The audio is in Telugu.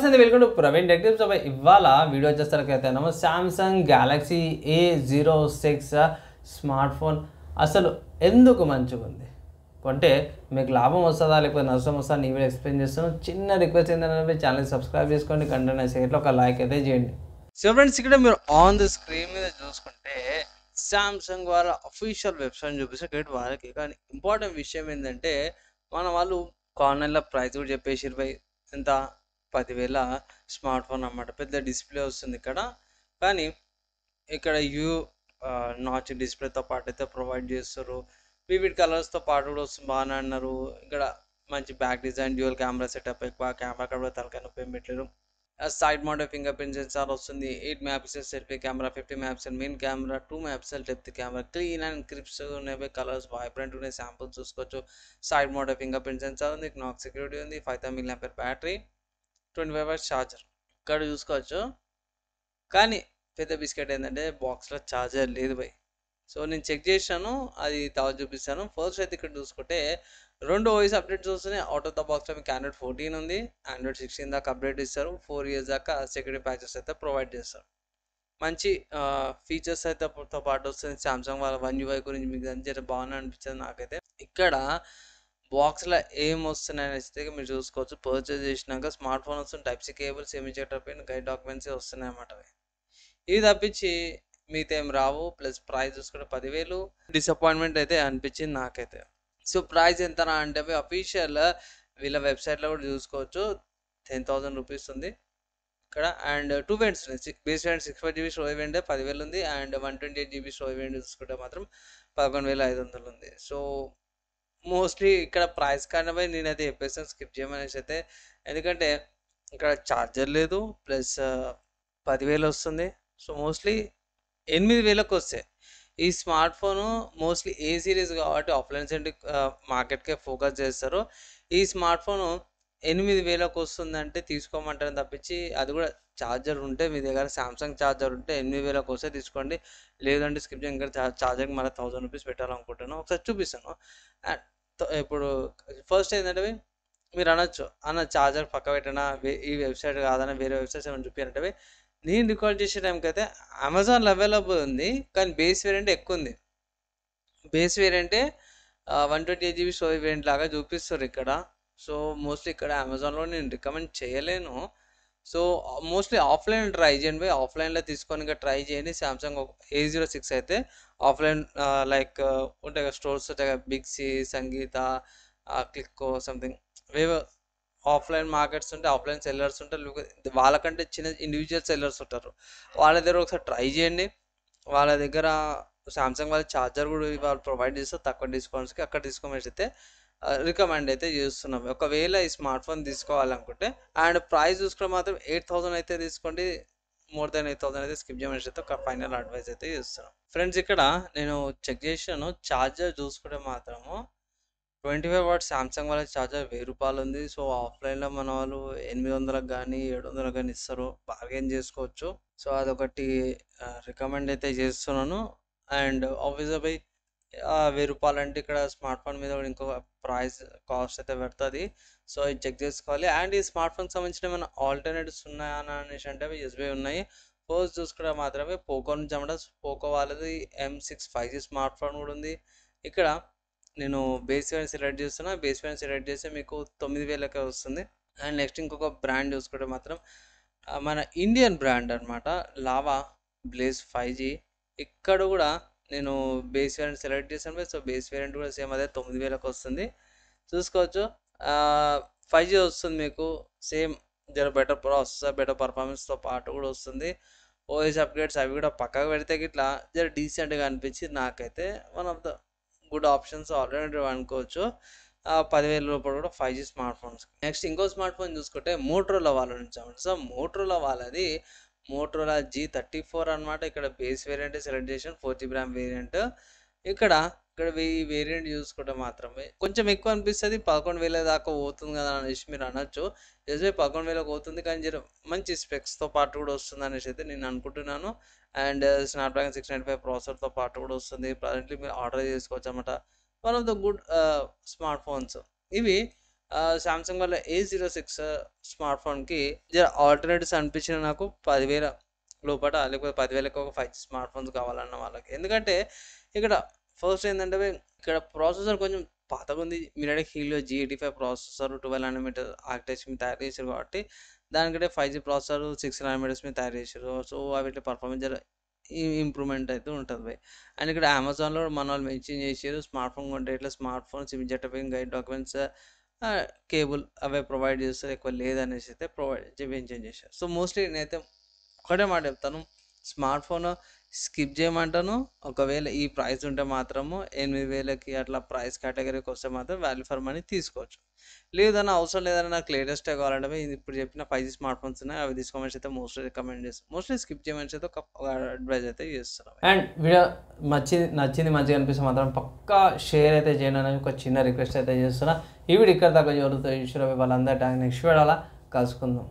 నమస్తే welcome to Praveen detective so ఇవాళ వీడియో వచ్చేసరికైతేనేమో Samsung Galaxy A zero six smartphone అసలు ఎందుకు మంచిగా ఉంది కొంటే మీకు లాభం వస్తుందా లేకపోతే నష్టం నీ నేను ఎక్స్ప్లెయిన్ చేస్తాను చిన్న రిక్వెస్ట్ ఏంటంటే ఛానల్ సబ్స్క్రైబ్ చేసుకోండి కంటెంట్ షేర్లో ఒక లైక్ అయితే చేయండి సో ఫ్రెండ్స్ ఇక్కడ మీరు ఆన్ ది స్క్రీన్ మీద చూసుకుంటే శాంసంగ్ వాళ్ళ అఫీషియల్ వెబ్సైట్ చూపిస్తే క్రెడిట్ వాళ్ళకి కానీ ఇంపార్టెంట్ విషయం ఏంటంటే మన వాళ్ళు కార్నర్లో ప్రైస్ కూడా చెప్పేసి ఎంత పదివేల స్మార్ట్ ఫోన్ అన్నమాట పెద్ద డిస్ప్లే వస్తుంది ఇక్కడ కానీ ఇక్కడ యూ నాచ్ డిస్ప్లేతో పాటు అయితే ప్రొవైడ్ చేస్తారు వివిడ్ కలర్స్తో పాటు కూడా వస్తుంది బాగానే అన్నారు ఇక్కడ మంచి back design dual camera setup ఎక్కువ కెమెరా కూడా తలకాయ నొప్పి పెట్టలేరు side model fingerprint sensor వస్తుంది eight megapixel selfie camera fifty megapixel main camera two megapixel depth camera clean and crisp ఉన్నాయి కలర్స్ వైబ్రెంట్ ఉన్నాయి శాంపుల్స్ చూసుకోవచ్చు side model fingerprint sensor ఉంది నాక్ సెక్యూరిటీ ఉంది five thousand million battery twenty five hours charger ఇక్కడ చూసుకోవచ్చు కానీ పెద్ద బిస్కెట్ ఏంటంటే బాక్స్లో ఛార్జర్ లేదు భయ్ సో నేను చెక్ చేశాను అది తర్వాత చూపిస్తాను ఫస్ట్ అయితే ఇక్కడ చూసుకుంటే రెండు వాయిస్ అప్డేట్ చూస్తున్నాయి అవుట్ ఆఫ్ ద బాక్స్లో మీకు ఆండ్రాయిడ్ ఫోర్టీన్ ఉంది ఆండ్రాయిడ్ సిక్స్టీన్ దాకా అప్డేట్ ఇస్తారు ఫోర్ ఇయర్స్ దాకా సెక్యూరిటీ ప్యాచెస్ అయితే ప్రొవైడ్ చేస్తారు మంచి ఫీచర్స్ అయితే తో పాటు వస్తుంది సామ్సంగ్ వాళ్ళ వన్ యూఐ గురించి మీకు జర బాగున్నా అనిపించింది నాకైతే ఇక్కడ బాక్స్లో ఏం వస్తున్నాయని ఇస్తే మీరు చూసుకోవచ్చు పర్చేజ్ చేసినాక స్మార్ట్ ఫోన్ వస్తుంది టైప్ సి కేబుల్స్ ఏమి ఇచ్చేటప్పుడు గైడ్ డాక్యుమెంట్స్ వస్తున్నాయి అన్నమాట ఇవి తప్పించి మీతో ఏం రావు ప్లస్ ప్రైజ్ చూసుకుంటే పదివేలు డిసప్పాయింట్మెంట్ అయితే అనిపించింది నాకైతే సో ప్రైస్ ఎంత అంటే అఫీషియల్ వీళ్ళ వెబ్సైట్లో కూడా చూసుకోవచ్చు టెన్ థౌసండ్ రూపీస్ ఉంది ఇక్కడ అండ్ టూ వేంట్స్ ఉన్నాయి base variant six five GB storage వేంటే పదివేలు ఉంది and one twenty eight GB storage variant చూసుకుంటే మాత్రం పదకొండు వేల ఐదు వందలు ఉంది సో మోస్ట్లీ ఇక్కడ ప్రైస్ నేను అది చెప్పేస్తాను స్కిప్ చేయమనేసి అయితే ఎందుకంటే ఇక్కడ ఛార్జర్ లేదు ప్లస్ uh, పదివేలు వస్తుంది సో మోస్ట్లీ ఎనిమిది వేలకు వస్తాయి ఈ smartphone mostly A series కాబట్టి ఆఫ్లైన్ సెంటర్ మార్కెట్కే ఫోకస్ చేస్తారు ఈ స్మార్ట్ ఫోను ఎనిమిది వేలకు వస్తుందంటే తీసుకోమంటారని తప్పించి అది కూడా ఛార్జర్ ఉంటే మీ దగ్గర శాంసంగ్ ఛార్జర్ ఉంటే ఎనిమిది వేలకు వస్తే తీసుకోండి లేదంటే స్క్రిప్ట్ ఇంకా ఛార్జర్కి మళ్ళీ థౌసండ్ రూపీస్ పెట్టాలనుకుంటున్నాను ఒకసారి చూపిస్తాను ఇప్పుడు ఫస్ట్ ఏంటంటే మీరు అనొచ్చు అన్న ఛార్జర్ పక్క పెట్టినా ఈ వెబ్సైట్ కాదన్న వేరే వెబ్సైట్స్ ఏమైనా చూపించారంటే నేను రికార్డ్ చేసే టైంకి అయితే అమెజాన్లో అవైలబుల్ ఉంది కానీ బేస్ వేరియంట్ ఎక్కువ ఉంది బేస్ వేరియంటే one twenty eight GB story variant లాగా చూపిస్తారు ఇక్కడ సో మోస్ట్లీ ఇక్కడ అమెజాన్లో నేను రికమెండ్ చేయలేను సో మోస్ట్లీ ఆఫ్లైన్ ట్రై చేయండి పోయి ఆఫ్లైన్లో తీసుకొని ట్రై చేయండి శాంసంగ్ ఏ జీరో సిక్స్ అయితే ఆఫ్లైన్ లైక్ ఉంటాయి కదా స్టోర్స్ ఉంటాయి కదా సి సంగీత క్లిక్కో సంథింగ్ వేవ్ ఆఫ్లైన్ మార్కెట్స్ ఉంటాయి ఆఫ్లైన్ సెల్లర్స్ ఉంటాయి వాళ్ళకంటే చిన్న ఇండివిజువల్ సెల్లర్స్ ఉంటారు వాళ్ళ దగ్గర ఒకసారి ట్రై చేయండి వాళ్ళ దగ్గర శాంసంగ్ వాళ్ళ ఛార్జర్ కూడా వాళ్ళు ప్రొవైడ్ చేస్తారు తక్కువ డిస్కౌంట్స్కి అక్కడ డిస్కౌంట్స్ అయితే రికమెండ్ అయితే చేస్తున్నాం ఒకవేళ ఈ స్మార్ట్ ఫోన్ తీసుకోవాలనుకుంటే అండ్ ప్రైస్ చూసుకుని మాత్రం ఎయిట్ థౌసండ్ అయితే తీసుకోండి మోర్ దెన్ ఎయిట్ థౌసండ్ అయితే స్కిప్ చేయమని ఒక ఫైనల్ అడ్వైస్ అయితే చేస్తున్నాం ఫ్రెండ్స్ ఇక్కడ నేను చెక్ చేశాను ఛార్జర్ చూసుకుంటే మాత్రము ట్వంటీ ఫైవ్ వాట్ శాంసంగ్ వాళ్ళ ఛార్జర్ వెయ్యి రూపాయలు ఉంది సో ఆఫ్లైన్లో మన వాళ్ళు ఎనిమిది వందలకు కానీ ఏడు వందలకు కానీ ఇస్తారు బార్గెన్ చేసుకోవచ్చు సో అదొకటి రికమెండ్ అయితే చేస్తున్నాను అండ్ ఆఫీస్ బై వెయ్యి రూపాయలు అంటే ఇక్కడ స్మార్ట్ ఫోన్ మీద కూడా ఇంకో ప్రైస్ కాస్ట్ అయితే పెడుతుంది సో ఇది చెక్ చేసుకోవాలి అండ్ ఈ స్మార్ట్ ఫోన్కి సంబంధించిన ఏమైనా ఆల్టర్నేటివ్స్ ఉన్నాయా అనేసి అంటే ఎస్బీఐ ఉన్నాయి ఫోర్స్ చూసుకుంటే మాత్రమే పోకో నుంచి అమ్మట పోకో వాళ్ళది M six five G smartphone కూడా ఉంది ఇక్కడ నేను బేస్ వేరియన్స్ సెలెక్ట్ చేస్తున్నా బేస్ వేరియన్స్ సెలెక్ట్ చేస్తే మీకు తొమ్మిది వేలకే వస్తుంది అండ్ నెక్స్ట్ ఇంకొక బ్రాండ్ చూసుకుంటే మాత్రం మన ఇండియన్ బ్రాండ్ అనమాట లావా బ్లేజ్ ఫైవ్ జీ ఇక్కడ కూడా నేను బేస్ వేరియంట్ సెలెక్ట్ చేశాను సో బేస్ వేరియంట్ కూడా సేమ్ అదే తొమ్మిది వేలకు వస్తుంది చూసుకోవచ్చు ఫైవ్ జీ వస్తుంది మీకు సేమ్ జర బెటర్ ప్రాసెసర్ బెటర్ పర్ఫార్మెన్స్తో పాటు కూడా వస్తుంది ఓఎస్ అప్గ్రేడ్స్ అవి కూడా పక్కకు పెడితే ఇట్లా జర డీసెంట్గా అనిపించి నాకైతే one of the good options alternative అనుకోవచ్చు పదివేల రూపాయలు కూడా five G smartphones next ఇంకో స్మార్ట్ ఫోన్ చూసుకుంటే మోట్రోలా వాళ్ళ నుంచి సో మోట్రోలా వాళ్ళది మోటోరా జీ థర్టీ ఫోర్ అనమాట ఇక్కడ బేస్ వేరియంట్ సెలెక్ట్ చేసాను ఫోర్ జీబీ ర్యామ్ వేరియంట్ ఇక్కడ ఇక్కడ ఈ వేరియంట్ చూసుకుంటే మాత్రమే కొంచెం ఎక్కువ అనిపిస్తుంది పదకొండు వేల దాకా పోతుంది కదా అనేసి మీరు అనొచ్చు ఎస్బీ పదకొండు వేలకు పోతుంది కానీ జర మంచి స్పెక్స్తో పాటు కూడా వస్తుంది అనేసి అయితే నేను అనుకుంటున్నాను and dragon six ninety five ప్రాసెసర్తో పాటు కూడా వస్తుంది ప్రజెంట్లీ మీరు ఆర్డర్ చేసుకోవచ్చు అనమాట one of the good smartphones ఇవి సామ్సంగ్ వల్ల ఏ జీరో సిక్స్ స్మార్ట్ ఫోన్కి ఆల్టర్నేటివ్స్ అనిపించిన నాకు పదివేల లోపల లేకపోతే పదివేలకు ఒక ఫైవ్ స్మార్ట్ ఫోన్స్ కావాలన్న వాళ్ళకి ఎందుకంటే ఇక్కడ ఫస్ట్ ఏంటంటే ఇక్కడ ప్రాసెసర్ కొంచెం పాతగా ఉంది మీరే Helio G five processor twelve nanometre architecture మీద తయారు చేశారు కాబట్టి దానికంటే five G processor six nanometres మీద తయారు చేశారు సో అవి ఇట్లా పర్ఫార్మెన్స్ ఇంప్రూవ్మెంట్ అయితే ఉంటుంది అండ్ ఇక్కడ అమెజాన్లో మన వాళ్ళు మెన్షన్ చేశారు స్మార్ట్ ఫోన్ కొంటే ఇట్లా smartphones immediate guide documents cable అవే ప్రొవైడ్ చేస్తారు ఎక్కువ లేదనేసి అయితే ప్రొవైడ్ చేయించేం చేశారు సో మోస్ట్లీ నేనైతే ఒకటే మాట చెప్తాను స్మార్ట్ ఫోన్ స్కిప్ చేయమంటాను ఒకవేళ ఈ ప్రైస్ ఉంటే మాత్రము ఎనిమిది వేలకి అట్లా ప్రైస్ కేటగిరీకి వస్తే మాత్రం వాల్యూ ఫర్ మనీ తీసుకోవచ్చు లేదన్నా అవసరం లేదన్నా నాకు లేటెస్టే కావాలంటే ఇప్పుడు చెప్పిన ఫైవ్ జీ స్మార్ట్ ఫోన్స్ ఉన్నాయి అవి తీసుకోమని అయితే మోస్ట్లీ రికమెండ్ చేస్తాను మోస్ట్లీ స్కిప్ చేయమని అయితే ఒక అడ్వైజ్ అయితే చేస్తున్నాను అండ్ వీడియో నచ్చింది నచ్చింది మంచిగా అనిపిస్తే మాత్రం పక్కా షేర్ అయితే చేయను అనేది ఒక చిన్న రిక్వెస్ట్ అయితే చేస్తున్నా ఈ వీడియో ఇక్కడ దాకా జరుగుతుంది చూసిన వాళ్ళందరూ నెక్స్ట్ వీడియో అలా కలుసుకుందాం